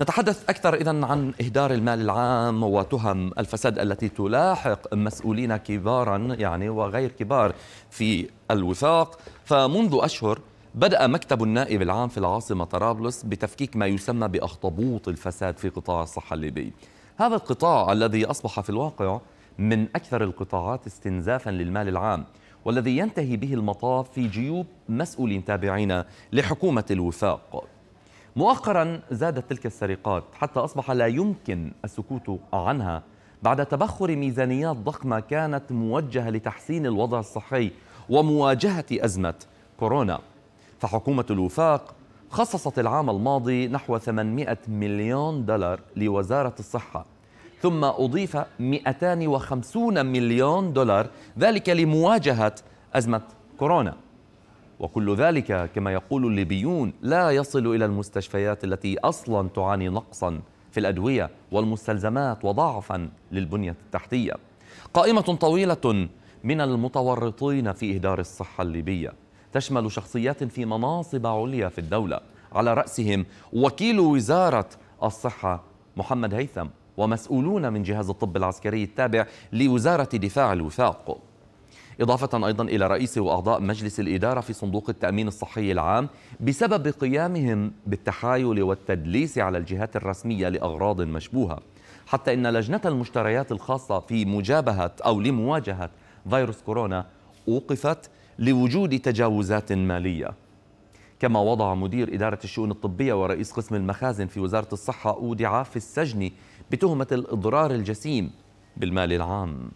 نتحدث أكثر إذا عن إهدار المال العام وتهم الفساد التي تلاحق مسؤولين كبارا يعني وغير كبار في الوثاق فمنذ أشهر بدأ مكتب النائب العام في العاصمة طرابلس بتفكيك ما يسمى بأخطبوط الفساد في قطاع الصحة الليبي هذا القطاع الذي أصبح في الواقع من أكثر القطاعات استنزافا للمال العام والذي ينتهي به المطاف في جيوب مسؤولين تابعين لحكومة الوثاق مؤخرا زادت تلك السرقات حتى أصبح لا يمكن السكوت عنها بعد تبخر ميزانيات ضخمة كانت موجهة لتحسين الوضع الصحي ومواجهة أزمة كورونا فحكومة الوفاق خصصت العام الماضي نحو 800 مليون دولار لوزارة الصحة ثم أضيف 250 مليون دولار ذلك لمواجهة أزمة كورونا وكل ذلك كما يقول الليبيون لا يصل إلى المستشفيات التي أصلا تعاني نقصا في الأدوية والمستلزمات وضعفا للبنية التحتية قائمة طويلة من المتورطين في إهدار الصحة الليبية تشمل شخصيات في مناصب عليا في الدولة على رأسهم وكيل وزارة الصحة محمد هيثم ومسؤولون من جهاز الطب العسكري التابع لوزارة دفاع الوثاق إضافة أيضا إلى رئيس وأعضاء مجلس الإدارة في صندوق التأمين الصحي العام بسبب قيامهم بالتحايل والتدليس على الجهات الرسمية لأغراض مشبوهة حتى إن لجنة المشتريات الخاصة في مجابهة أو لمواجهة فيروس كورونا أوقفت لوجود تجاوزات مالية كما وضع مدير إدارة الشؤون الطبية ورئيس قسم المخازن في وزارة الصحة أودع في السجن بتهمة الإضرار الجسيم بالمال العام